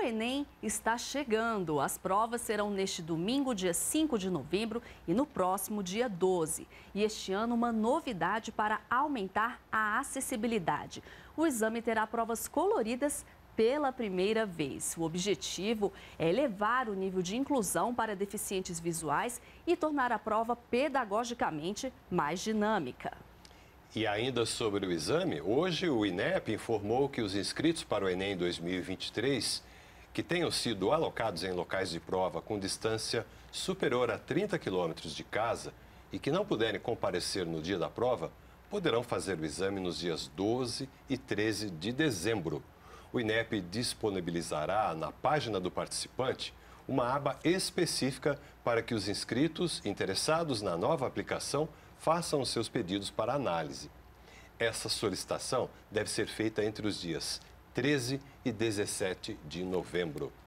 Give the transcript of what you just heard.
O Enem está chegando. As provas serão neste domingo, dia 5 de novembro, e no próximo, dia 12. E este ano, uma novidade para aumentar a acessibilidade. O exame terá provas coloridas pela primeira vez. O objetivo é elevar o nível de inclusão para deficientes visuais e tornar a prova pedagogicamente mais dinâmica. E ainda sobre o exame, hoje o INEP informou que os inscritos para o Enem 2023 que tenham sido alocados em locais de prova com distância superior a 30 quilômetros de casa e que não puderem comparecer no dia da prova, poderão fazer o exame nos dias 12 e 13 de dezembro. O INEP disponibilizará na página do participante uma aba específica para que os inscritos interessados na nova aplicação façam seus pedidos para análise. Essa solicitação deve ser feita entre os dias 13 e 17 de novembro.